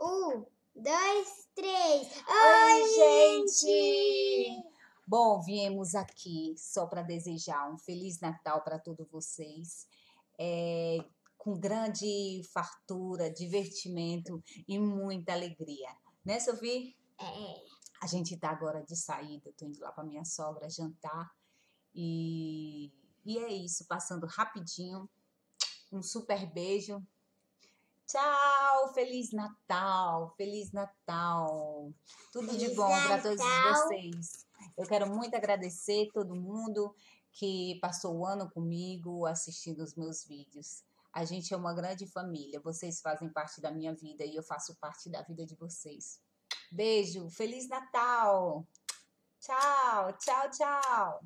Um, dois, três. Oi, Oi gente! Bom, viemos aqui só para desejar um Feliz Natal para todos vocês. É, com grande fartura, divertimento e muita alegria. Né, Sofia É. A gente está agora de saída, tô indo lá para minha sogra jantar. E, e é isso, passando rapidinho. Um super beijo. Tchau! Feliz Natal, Feliz Natal. Tudo Feliz de bom para todos vocês. Eu quero muito agradecer todo mundo que passou o ano comigo assistindo os meus vídeos. A gente é uma grande família. Vocês fazem parte da minha vida e eu faço parte da vida de vocês. Beijo, Feliz Natal. Tchau, tchau, tchau.